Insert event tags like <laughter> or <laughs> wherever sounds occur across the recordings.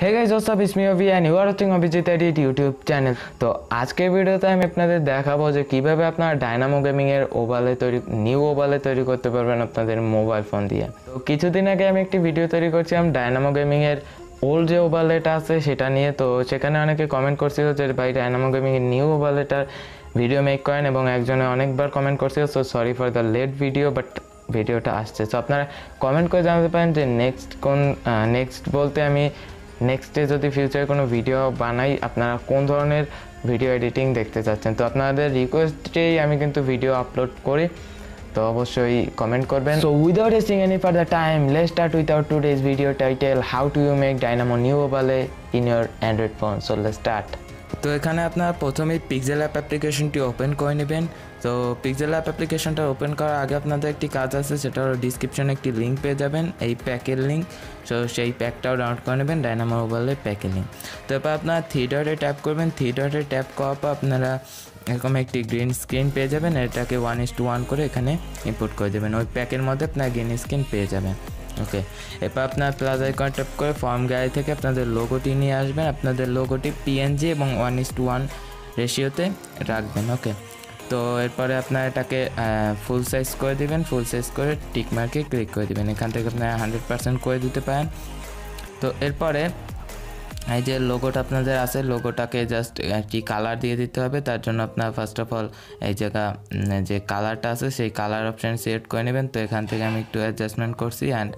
hey guys what's up is me Abhi and you are watching Abhijit edit YouTube channel তো আজকের ভিডিওতে আমি আপনাদের দেখাবো যে কীভাবে আপনারা ডায়নামো গেমিংয়ের ওভালে তৈরি নিউ ওভালে তৈরি করতে পারবেন আপনাদের মোবাইল ফোন দিয়ে তো কিছুদিন আগে আমি একটি ভিডিও তৈরি করছিলাম ডায়নামো গেমিংয়ের ওল্ড যে ওভালেটা আছে সেটা নিয়ে তো সেখানে অনেকে কমেন্ট করছিল যে ভাই ডায়নামো গেমিংয়ের নিউ ওভালেটার ভিডিও মেক করেন এবং একজনে অনেকবার কমেন্ট করছিল so sorry for the late video but ভিডিওটা আসছে সো আপনারা কমেন্ট করে জানাতে পারেন যে নেক্সট কোন নেক্সট বলতে আমি নেক্সট ডে যদি ফিউচারে কোনো ভিডিও বানাই আপনারা কোন ধরনের ভিডিও এডিটিং দেখতে চাচ্ছেন তো আপনাদের রিকোয়েস্টেই আমি কিন্তু ভিডিও আপলোড করি তো অবশ্যই কমেন্ট করবেন so without wasting any further time লে start without days video title how to you make dynamo new ওভালে in your Android phone so লে স্টার্ট তো এখানে আপনার প্রথমেই পিকজেল অ্যাপ অ্যাপ্লিকেশনটি ওপেন করে নেবেন তো পিকজেল অ্যাপ অ্যাপ্লিকেশনটা ওপেন করার আগে আপনাদের একটি কাজ আছে সেটা হলো ডিসক্রিপশনে একটি লিঙ্ক পেয়ে যাবেন এই প্যাকের লিঙ্ক তো সেই প্যাকটাও ডাউনলোড করে নেবেন ডাইনামো মোবাইলের প্যাকের লিঙ্ক তারপর আপনার থ্রি ডটে ট্যাপ করবেন থ্রি ডটে ট্যাপ করার পর আপনারা এরকম একটি গ্রিন স্ক্রিন পেয়ে যাবেন এটাকে ওয়ান ইস টু ওয়ান করে এখানে ইম্পোর্ট করে দেবেন ওই প্যাকের মধ্যে আপনার গ্রিন স্ক্রিন পেয়ে যাবেন ওকে এরপর আপনার প্লাস আইকন ট্যাপ করে ফর্ম গ্যালারি থেকে আপনাদের লোগোটি নিয়ে আসবেন আপনাদের লোগোটি পিএনজি এবং ওয়ান ইস টু ওয়ান রেশিওতে রাখবেন ওকে তো এরপরে আপনার এটাকে ফুল সাইজ করে দিবেন ফুল সাইজ করে টিক মার্কে ক্লিক করে দিবেন এখান থেকে আপনারা হান্ড্রেড পার্সেন্ট করে দিতে পারেন তো এরপরে এই যে লোগোটা আপনাদের আছে লোগোটাকে জাস্ট একটি কালার দিয়ে দিতে হবে তার জন্য আপনার ফার্স্ট অফ অল এই জায়গা যে কালারটা আছে সেই কালার অপশান সিলেক্ট করে নেবেন তো এখান থেকে আমি একটু অ্যাডজাস্টমেন্ট করছি অ্যান্ড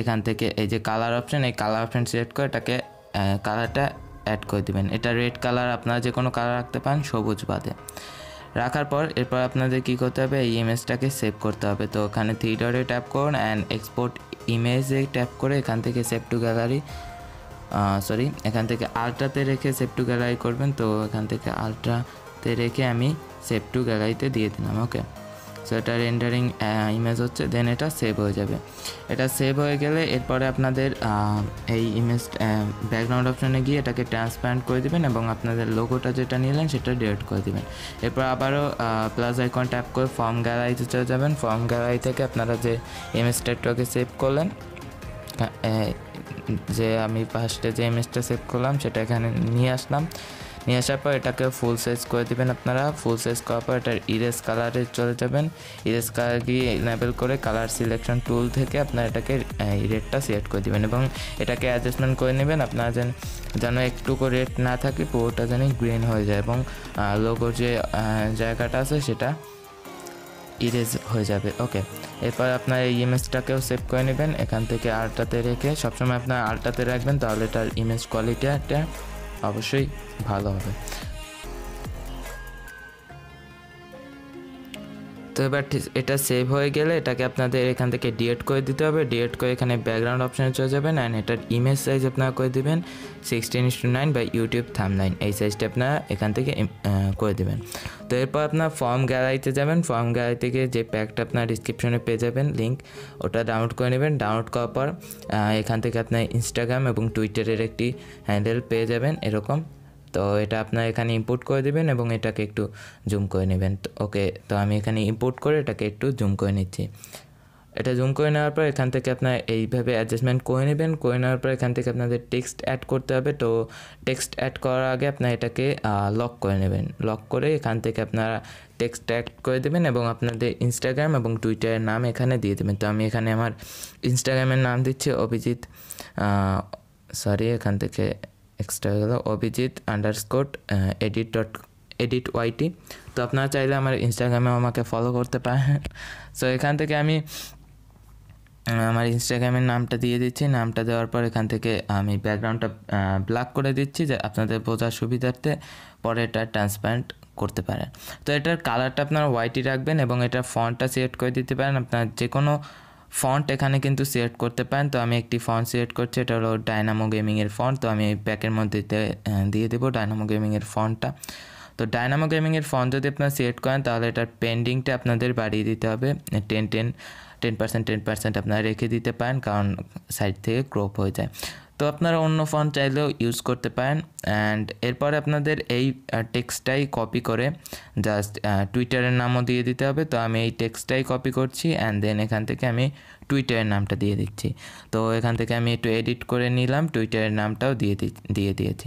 এখান থেকে এই যে কালার অপশান এই কালার অপশান সিলেক্ট করে এটাকে কালারটা অ্যাড করে দেবেন এটা রেড কালার আপনারা যে কোনো কালার রাখতে পারেন সবুজ বাদে রাখার পর এরপর আপনাদের কি করতে হবে এই ইমেজটাকে সেভ করতে হবে তো ওখানে থ্রি ডটে ট্যাপ করুন অ্যান্ড এক্সপোর্ট ইমেজে ট্যাপ করে এখান থেকে সেভ টু গ্যালারি সরি এখান থেকে আলট্রাতে রেখে সেভ টু গ্যালারি করবেন তো এখান থেকে আলট্রাতে রেখে আমি সেভ টু গ্যালারিতে দিয়ে দিলাম ওকে সো এটা রেন্ডারিং ইমেজ হচ্ছে দেন এটা সেভ হয়ে যাবে এটা সেভ হয়ে গেলে এরপরে আপনাদের এই ইমেজ ব্যাকগ্রাউন্ড অপশানে গিয়ে এটাকে ট্রান্সপারেন্ট করে দেবেন এবং আপনাদের লোগোটা যেটা নিলেন সেটা ডিলিট করে দেবেন এরপর আবারও প্লাস আইকন ট্যাপ করে ফর্ম গ্যালারিতে চলে যাবেন ফর্ম গ্যালারি থেকে আপনারা যে ইমেজ একটু সেভ করলেন যে আমি ফার্স্টে যে ইমেজটা সেভ করলাম সেটা এখানে নিয়ে আসলাম নিয়ে আসার পর এটাকে ফুল সাইজ করে দেবেন আপনারা ফুল সাইজ করার পর এটার ইরেজ কালারে চলে যাবেন ইরেজ কালার গিয়ে লেবেল করে কালার সিলেকশন টুল থেকে আপনারা এটাকে রেডটা সিলেক্ট করে দেবেন এবং এটাকে অ্যাডজাস্টমেন্ট করে নেবেন আপনারা যেন যেন একটুকু রেড না থাকে পুরোটা যেন গ্রিন হয়ে যায় এবং লোগোর যে জায়গাটা আছে সেটা ইরেজ হয়ে যাবে ওকে এরপর আপনার এই ইমেজটাকেও সেভ করে নেবেন এখান থেকে আলটাতে রেখে সবসময় আপনার আলটাতে রাখবেন তাহলে তার ইমেজ কোয়ালিটিটা অবশ্যই ভালো হবে তো এবার এটা সেভ হয়ে গেলে এটাকে আপনাদের এখান থেকে ডিএড করে দিতে হবে ডিএড করে এখানে ব্যাকগ্রাউন্ড অপশানে চলে যাবেন অ্যান্ড এটার ইমেজ সাইজ আপনারা করে দেবেন সিক্সটিন টু নাইন বা ইউটিউব থাম নাইন এই সাইজটা আপনারা এখান থেকে করে দেবেন তো এরপর আপনার ফর্ম গ্যালারিতে যাবেন ফর্ম গ্যালারি থেকে যে প্যাকটা আপনার ডিসক্রিপশনে পেয়ে যাবেন লিঙ্ক ওটা ডাউনলোড করে নেবেন ডাউনলোড করার পর এখান থেকে আপনার ইনস্টাগ্রাম এবং টুইটারের একটি হ্যান্ডেল পেয়ে যাবেন এরকম তো এটা আপনার এখানে ইম্পোর্ট করে দেবেন এবং এটাকে একটু জুম করে নেবেন ওকে তো আমি এখানে ইম্পোর্ট করে এটাকে একটু জুম করে নিচ্ছি এটা জুম করে নেওয়ার পর এখান থেকে আপনার এইভাবে অ্যাডজাস্টমেন্ট করে নেবেন করে নেওয়ার পর এখান থেকে আপনাদের টেক্সট অ্যাড করতে হবে তো টেক্সট অ্যাড করার আগে আপনার এটাকে লক করে নেবেন লক করে এখান থেকে আপনারা টেক্সট অ্যাড করে দেবেন এবং আপনাদের ইনস্টাগ্রাম এবং টুইটারের নাম এখানে দিয়ে দেবেন তো আমি এখানে আমার ইনস্টাগ্রামের নাম দিচ্ছি অভিজিৎ সরি এখান থেকে এক্সট্রা হলো Abhijit under underscore edit dot edit YT তো আপনারা চাইলে আমার ইনস্টাগ্রামে আমাকে ফলো করতে পারেন সো এখান থেকে আমি আমার ইনস্টাগ্রামের নামটা দিয়ে দিচ্ছি নামটা দেওয়ার পর এখান থেকে আমি ব্যাকগ্রাউন্ডটা ব্ল্যাক করে দিচ্ছি যে আপনাদের বোঝার সুবিধার্থে পরে এটা ট্রান্সপারেন্ট করতে পারেন তো এটার কালারটা আপনার হোয়াইটই রাখবেন এবং এটার ফন্টটা সিলেক্ট করে দিতে পারেন আপনার যে কোনো ফন্ট এখানে কিন্তু সিলেক্ট করতে পারেন তো আমি একটি ফন্ট সিলেক্ট করছি এটা হলো ডায়নামো গেমিংয়ের ফন্ট তো আমি এই প্যাকের মধ্যে দিয়ে দেবো ডায়নামো গেমিংয়ের ফন্টটা তো ডায়নামো গেমিংয়ের ফন্ট যদি আপনারা সিলেক্ট করেন তাহলে এটার পেন্ডিংটা আপনাদের বাড়িয়ে দিতে হবে ten ten ten percent ten percent আপনারা রেখে দিতে পারেন কারণ সাইড থেকে ক্রপ হয়ে যায় তো আপনারা অন্য ফোন চাইলেও ইউজ করতে পারেন অ্যান্ড এরপরে আপনাদের এই টেক্সটটাই কপি করে জাস্ট টুইটারের নামও দিয়ে দিতে হবে তো আমি এই টেক্সটাই কপি করছি অ্যান্ড দেন এখান থেকে আমি টুইটারের নামটা দিয়ে দিচ্ছি তো এখান থেকে আমি একটু এডিট করে নিলাম টুইটারের নামটাও দিয়ে দিয়ে দিয়েছি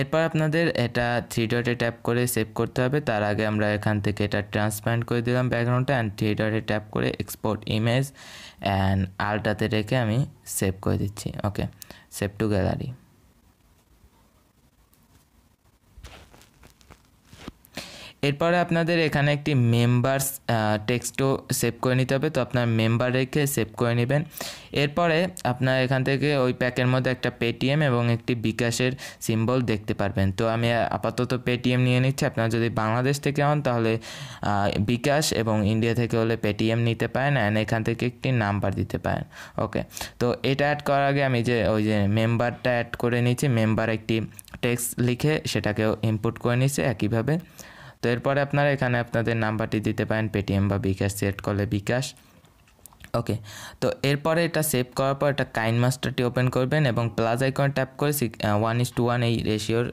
এরপর আপনাদের এটা থ্রি ডটে ট্যাপ করে সেভ করতে হবে তার আগে আমরা এখান থেকে এটা ট্রান্সপ্যান্ট করে দিলাম ব্যাকগ্রাউন্ডটা অ্যান্ড থ্রি ডটে ট্যাপ করে এক্সপোর্ট ইমেজ অ্যান্ড আলটাতে রেখে আমি সেভ করে দিচ্ছি ওকে সেভ টু গ্যালারি এরপরে আপনাদের এখানে একটি মেম্বার্স টেক্সটও সেভ করে নিতে হবে তো আপনার মেম্বার রেখে সেভ করে নেবেন এরপরে আপনার এখান থেকে ওই প্যাকের মধ্যে একটা পেটিএম এবং একটি বিকাশের সিম্বল দেখতে পারবেন তো আমি আপাতত পেটিএম নিয়ে নিচ্ছি আপনারা যদি বাংলাদেশ থেকে হন তাহলে বিকাশ এবং ইন্ডিয়া থেকে হলে পেটিএম নিতে পারেন অ্যান্ড এখান থেকে একটি নাম্বার দিতে পারেন ওকে তো এটা অ্যাড করার আগে আমি যে ওই যে মেম্বারটা অ্যাড করে নিয়েছি মেম্বার একটি টেক্সট লিখে সেটাকেও ইনপুট করে নিচ্ছে একইভাবে তো এরপরে আপনারা এখানে আপনাদের নাম্বারটি দিতে পারেন পেটিএম বা বিকাশ সেট করলে বিকাশ ওকে তো এরপরে এটা সেভ করার পর এটা কাইন মাস্টারটি ওপেন করবেন এবং প্লাস আইকন ট্যাপ করে ওয়ান ইস টু ওয়ান এই রেশিওর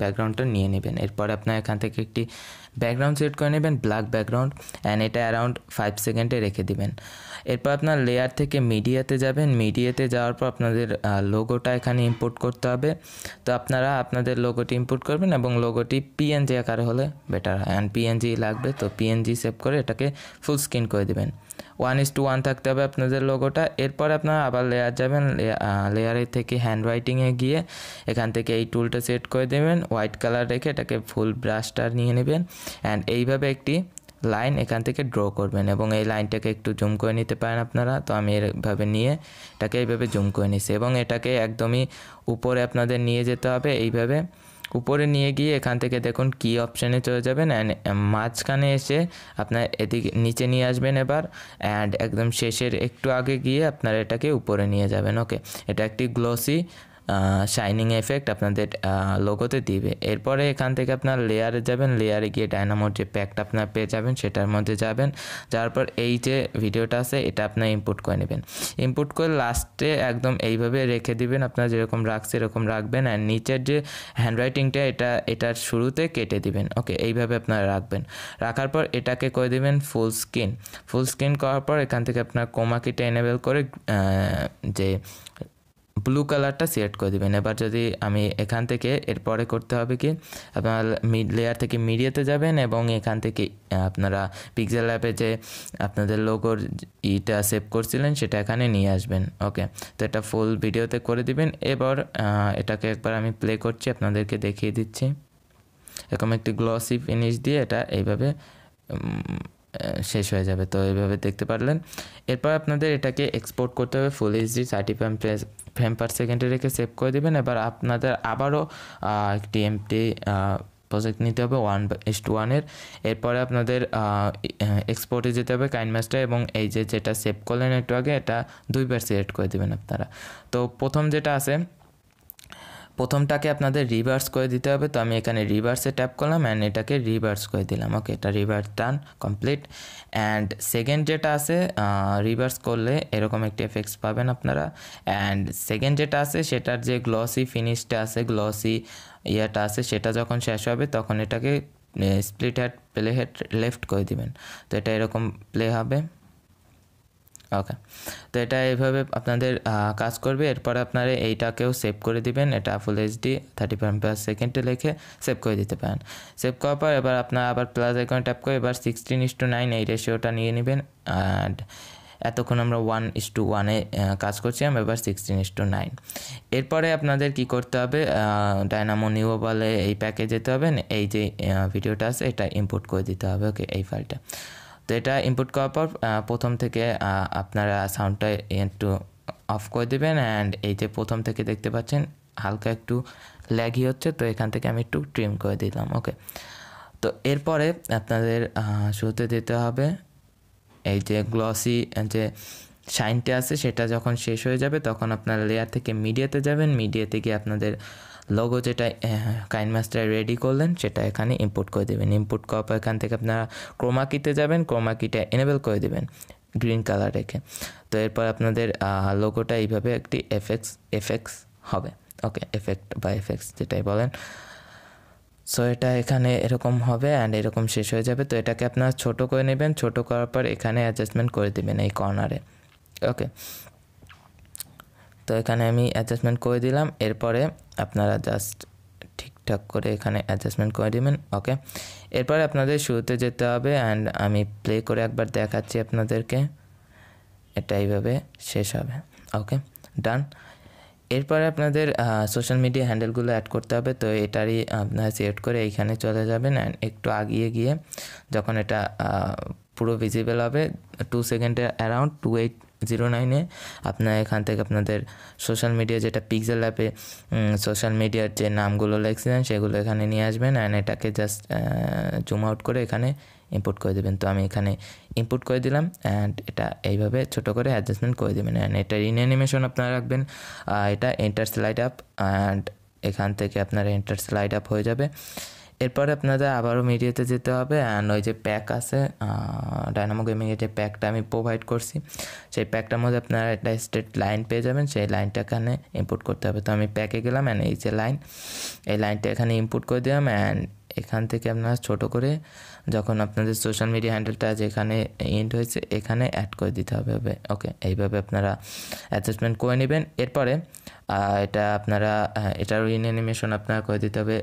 ব্যাকগ্রাউন্ডটা uh, নিয়ে নেবেন এরপরে আপনার এখান থেকে একটি ব্যাকগ্রাউন্ড সেট করে নেবেন ব্ল্যাক ব্যাকগ্রাউন্ড অ্যান্ড এটা অ্যারাউন্ড ফাইভ সেকেন্ডে রেখে দিবেন এরপর আপনার লেয়ার থেকে মিডিয়াতে যাবেন মিডিয়াতে যাওয়ার পর আপনাদের লোগোটা এখানে ইম্পোর্ট করতে হবে তো আপনারা আপনাদের লোগোটি ইম্পোর্ট করবেন এবং লোগোটি পিএনজি আকার হলে বেটার হয় অ্যান্ড পিএনজি লাগবে তো পিএনজি সেভ করে এটাকে ফুল স্ক্রিন করে দেবেন ওয়ান ইস টু ওয়ান থাকতে হবে আপনাদের লোগোটা এরপর আপনারা আবার লেয়ার যাবেন লেয়ারের থেকে হ্যান্ড রাইটিংয়ে গিয়ে এখান থেকে এই টুলটা সেট করে দেবেন হোয়াইট কালার রেখে এটাকে ফুল ব্রাশটা নিয়ে নেবেন অ্যান্ড এইভাবে একটি লাইন এখান থেকে ড্র করবেন এবং এই লাইনটাকে একটু জুম করে নিতে পারেন আপনারা তো আমি এভাবে নিয়ে এটাকে এইভাবে জুম করে নিছি এবং এটাকে একদমই উপরে আপনাদের নিয়ে যেতে হবে এইভাবে উপরে নিয়ে গিয়ে এখান থেকে দেখুন কি অপশানে চলে যাবেন অ্যান্ড মাঝখানে এসে আপনার এদিকে নিচে নিয়ে আসবেন এবার অ্যান্ড একদম শেষের একটু আগে গিয়ে আপনারা এটাকে উপরে নিয়ে যাবেন ওকে এটা একটি গ্লোসি শাইনিং এফেক্ট আপনাদের লোগোতে দিবে এরপরে এখান থেকে আপনার লেয়ারে যাবেন লেয়ারে গিয়ে ডায়নামোর যে প্যাকটা আপনার পেয়ে যাবেন সেটার মধ্যে যাবেন যাওয়ার পর এই যে ভিডিওটা আছে এটা আপনার ইনপুট করে নেবেন ইনপুট করে লাস্টে একদম এইভাবে রেখে দিবেন আপনার যেরকম রাখছে এরকম রাখবেন অ্যান্ড নিচের যে হ্যান্ডরাইটিংটা এটা এটার শুরুতে কেটে দিবেন ওকে এইভাবে আপনারা রাখবেন রাখার পর এটাকে করে দিবেন ফুল স্ক্রিন ফুল স্ক্রিন করার পর এখান থেকে আপনার কোমাকিটা এনেবেল করে যে ব্লু কালারটা সিলেক্ট করে দেবেন এবার যদি আমি এখান থেকে এরপরে করতে হবে কি আপনার মিড লেয়ার থেকে মিডিয়াতে যাবেন এবং এখান থেকে আপনারা পিক্সেল অ্যাপে যে আপনাদের লোগোর ইটা সেভ করছিলেন সেটা এখানে নিয়ে আসবেন ওকে তো এটা ফুল ভিডিওতে করে দিবেন এবার এটাকে একবার আমি প্লে করছি আপনাদেরকে দেখিয়ে দিচ্ছি এরকম একটি গ্লসি ফিনিশ দিয়ে এটা এইভাবে শেষ হয়ে যাবে তো এইভাবে দেখতে পারলেন এরপর আপনাদের এটাকে এক্সপোর্ট করতে হবে full HD thirty frame frame per সেকেন্ডে রেখে সেভ করে দেবেন এবার আপনাদের আবারও একটি এমটি প্রজেক্ট নিতে হবে ওয়ান এস টু ওয়ানের এরপরে আপনাদের এক্সপোর্টে যেতে হবে কাইন এবং এই যে যেটা সেভ করলেন একটু আগে এটা দুইবার সিলেক্ট করে দেবেন আপনারা তো প্রথম যেটা আছে প্রথমটাকে আপনাদের রিভার্স করে দিতে হবে তো আমি এখানে রিভার্সে ট্যাপ করলাম অ্যান্ড এটাকে রিভার্স করে দিলাম ওকে এটা রিভার্স টান কমপ্লিট অ্যান্ড সেকেন্ড যেটা আছে রিভার্স করলে এরকম একটি এফেক্টস পাবেন আপনারা অ্যান্ড সেকেন্ড যেটা আছে সেটার যে গ্লসি ফিনিশটা আছে গ্লসি ইয়েটা আছে সেটা যখন শেষ হবে তখন এটাকে split had play head left করে দিবেন তো এটা এরকম প্লে হবে ওকে তো এটা এইভাবে আপনাদের কাজ করবে এরপর আপনারা এইটাকেও সেভ করে দিবেন এটা full HD thirty five per সেকেন্ডে লিখে সেভ করে দিতে পারেন সেভ করার পর এবার আপনার আবার প্লাস আইকন ট্যাপ করে এবার সিক্সটিন ইস টু নাইন এই রেশিওটা নিয়ে নেবেন অ্যান্ড এতক্ষণ আমরা ওয়ান ইস টু ওয়ানে কাজ করছিলাম এবার সিক্সটিন ইস টু নাইন এরপরে আপনাদের কি করতে হবে ডায়নামো নিউ বলে এই প্যাকে যেতে হবে এই যে ভিডিওটা আছে এটা ইম্পোর্ট করে দিতে হবে ওকে এই ফাইলটা তো এটা ইনপুট করার পর প্রথম থেকে আপনারা সাউন্ডটা একটু অফ করে দেবেন অ্যান্ড এই যে প্রথম থেকে দেখতে পাচ্ছেন হালকা একটু ল্যাগি হচ্ছে তো এখান থেকে আমি একটু ট্রিম করে দিলাম ওকে তো এরপরে আপনাদের শুরুতে দিতে হবে এই যে গ্লসি যে শাইনটা আছে সেটা যখন শেষ হয়ে যাবে তখন আপনার লেয়ার থেকে মিডিয়াতে যাবেন মিডিয়াতে গিয়ে আপনাদের লোগো যেটা কাইন মাস্টার রেডি করলেন সেটা এখানে ইম্পোর্ট করে দেবেন ইম্পোর্ট করার পর এখান থেকে আপনারা ক্রোমাকিতে যাবেন ক্রোমাকিটা এনেবেল করে দেবেন গ্রিন কালার রেখে তো এরপর আপনাদের লোগোটা এইভাবে একটি এফেক্টস এফেক্টস হবে ওকে এফেক্ট বা এফেক্টস যেটাই বলেন সো এটা এখানে এরকম হবে অ্যান্ড এরকম শেষ হয়ে যাবে তো এটাকে আপনারা ছোট করে নেবেন ছোট করার পর এখানে অ্যাডজাস্টমেন্ট করে দেবেন এই কর্নারে ওকে তো এখানে আমি অ্যাডজাস্টমেন্ট করে দিলাম এরপরে আপনারা জাস্ট ঠিকঠাক করে এখানে অ্যাডজাস্টমেন্ট করে দেবেন ওকে এরপরে আপনাদের শুরুতে যেতে হবে অ্যান্ড আমি প্লে করে একবার দেখাচ্ছি আপনাদেরকে এটা এইভাবে শেষ হবে ওকে ডান এরপরে আপনাদের সোশ্যাল মিডিয়া হ্যান্ডেলগুলো অ্যাড করতে হবে তো এটারই আপনারা সিলেক্ট করে এইখানে চলে যাবেন অ্যান্ড একটু আগিয়ে গিয়ে যখন এটা পুরো ভিজিবল হবে টু সেকেন্ডের অ্যারাউন্ড টু এইট জিরো নাইনে আপনার এখান থেকে আপনাদের সোশ্যাল মিডিয়া যেটা পিক্সেল অ্যাপে সোশ্যাল মিডিয়ার যে নামগুলো লিখছিলেন সেগুলো এখানে নিয়ে আসবেন অ্যান্ড এটাকে জাস্ট জুম আউট করে এখানে ইম্পোর্ট করে দেবেন তো আমি এখানে ইম্পোর্ট করে দিলাম অ্যান্ড এটা এইভাবে ছোট করে অ্যাডজাস্টমেন্ট করে দেবেন অ্যান্ড এটা ইন অ্যানিমেশন আপনারা রাখবেন এটা এন্টার স্লাইড আপ অ্যান্ড এখান থেকে আপনার এন্টার স্লাইড আপ হয়ে যাবে এরপর আপনাদের আবারও মিডিয়াতে যেতে হবে অ্যান্ড ওই যে প্যাক আছে ডায়নামো গেমিং যে প্যাকটা আমি প্রোভাইড করছি সেই প্যাকটার মধ্যে আপনারা একটা স্টেট লাইন পেয়ে যাবেন সেই লাইনটা এখানে ইম্পোর্ট করতে হবে তো আমি প্যাকে গেলাম অ্যান্ড এই যে লাইন এই লাইনটা এখানে ইম্পোর্ট করে দিলাম অ্যান্ড এখান থেকে আপনারা ছোট করে যখন আপনাদের সোশ্যাল মিডিয়া হ্যান্ডেলটা যেখানে এন্ড হয়েছে এখানে অ্যাড করে দিতে হবে ওকে এইভাবে আপনারা অ্যাডজাস্টমেন্ট করে নেবেন এরপরে এটা আপনারা এটারও ইন অ্যানিমেশন আপনারা করে দিতে হবে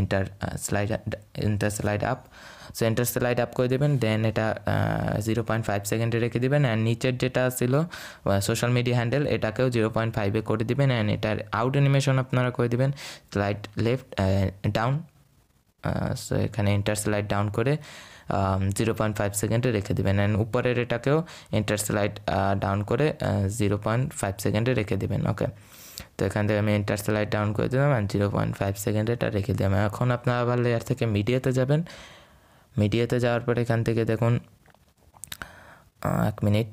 enter slide enter slide up so enter slide up করে দেবেন দেন এটা জিরো পয়েন্ট ফাইভ সেকেন্ডে রেখে দেবেন অ্যান্ড নিচের যেটা ছিল সোশ্যাল মিডিয়া হ্যান্ডেল এটাকেও জিরো পয়েন্ট ফাইভে করে দেবেন অ্যান্ড এটার আউট অ্যানিমেশন আপনারা করে দেবেন স্লাইড লেফট ডাউন সো এখানে এন্টার স্লাইড ডাউন করে জিরো পয়েন্ট ফাইভ সেকেন্ডে রেখে দেবেন অ্যান্ড উপরের এটাকেও এন্টার স্লাইড ডাউন করে জিরো পয়েন্ট ফাইভ সেকেন্ডে রেখে দেবেন ওকে তো এখান থেকে আমি ইন্টার স্লাইড ডাউন করে দিলাম and zero point five second এটা রেখে দিলাম এখন আপনারা আবার লেয়ার থেকে মিডিয়াতে যাবেন মিডিয়াতে যাওয়ার পর এখান থেকে দেখুন এক মিনিট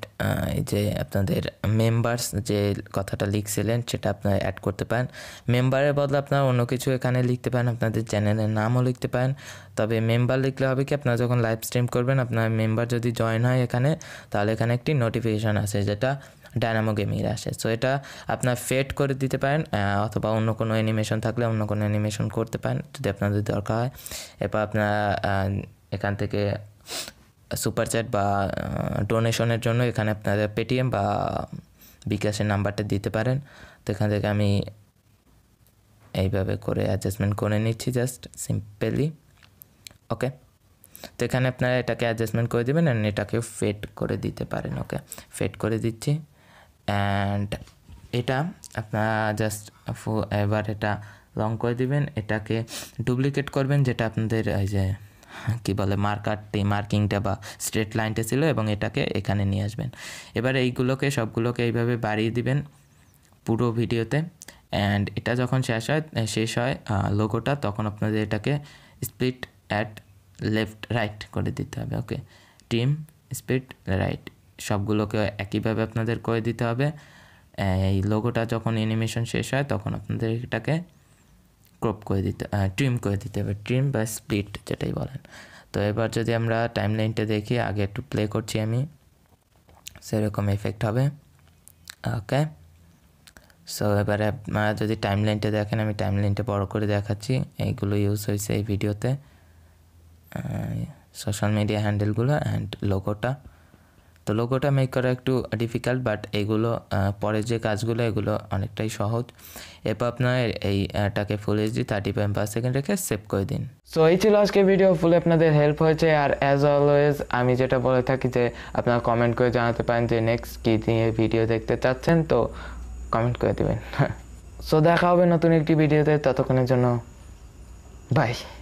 এই যে আপনাদের মেম্বার্স যে কথাটা লিখছিলেন সেটা আপনারা অ্যাড করতে পারেন মেম্বারের বদলে আপনারা অন্য কিছু এখানে লিখতে পারেন আপনাদের চ্যানেলের নামও লিখতে পারেন তবে মেম্বার লিখলে হবে কি আপনারা যখন লাইভ স্ট্রিম করবেন আপনার মেম্বার যদি জয়েন হয় এখানে তাহলে এখানে একটি নোটিফিকেশান আছে যেটা ডায়নামো গেমিংয়ে আসে সো এটা আপনার ফেড করে দিতে পারেন অথবা অন্য কোনো অ্যানিমেশন থাকলে অন্য কোনো অ্যানিমেশন করতে পারেন যদি আপনাদের দরকার হয় এরপর আপনার এখান থেকে সুপার চ্যাট বা ডোনেশনের জন্য এখানে আপনারা পেটিএম বা বিকাশের নাম্বারটা দিতে পারেন তো এখান থেকে আমি এইভাবে করে অ্যাডজাস্টমেন্ট করে নিচ্ছি জাস্ট সিম্পলি ওকে তো এখানে আপনারা এটাকে অ্যাডজাস্টমেন্ট করে দেবেন অ্যান্ড এটাকে ফেড করে দিতে পারেন ওকে ফেড করে দিচ্ছি অ্যান্ড এটা আপনার জাস্ট এবার এটা লং করে দিবেন এটাকে ডুপ্লিকেট করবেন যেটা আপনাদের এই যে কী বলে মার্কারটি মার্কিংটা বা স্ট্রেট লাইনটা ছিল এবং এটাকে এখানে নিয়ে আসবেন এবার এইগুলোকে সবগুলোকে এইভাবে বাড়িয়ে দিবেন পুরো ভিডিওতে অ্যান্ড এটা যখন শেষ হয় শেষ হয় লোগোটা তখন আপনাদের এটাকে স্প্লিট অ্যাট লেফট রাইট করে দিতে হবে ওকে টিম স্পিড রাইট সবগুলোকে একইভাবে আপনাদের করে দিতে হবে এই লোগোটা যখন অ্যানিমেশন শেষ হয় তখন আপনাদের এটাকে ক্রপ করে দিতে ট্রিম করে দিতে হবে ট্রিম বা স্প্লিট যেটাই বলেন তো এবার যদি আমরা টাইম লাইনটা দেখি আগে একটু প্লে করছি আমি সেরকম এফেক্ট হবে ওকে সো এবারে আপনারা যদি টাইম লাইনটা দেখেন আমি টাইম লাইনটা বড়ো করে দেখাচ্ছি এইগুলো ইউজ হয়েছে এই ভিডিওতে সোশ্যাল মিডিয়া হ্যান্ডেলগুলো অ্যান্ড লোগোটা তো লোগোটা মেক করা একটু ডিফিকাল্ট বাট এগুলো পরে যে কাজগুলো এগুলো অনেকটাই সহজ এরপর আপনার এইটাকে ফুল এইচডি থার্টি পয়েন্ট পাঁচ সেকেন্ড রেখে সেভ করে দিন সো এই ছিল আজকে ভিডিও ফুলে আপনাদের হেল্প হয়েছে আর অ্যাজ অলওয়েজ আমি যেটা বলে থাকি যে আপনারা কমেন্ট করে জানাতে পারেন যে নেক্সট কী দিয়ে ভিডিও দেখতে চাচ্ছেন তো কমেন্ট করে দেবেন সো <laughs> দেখা হবে নতুন একটি ভিডিওতে ততক্ষণের জন্য বাই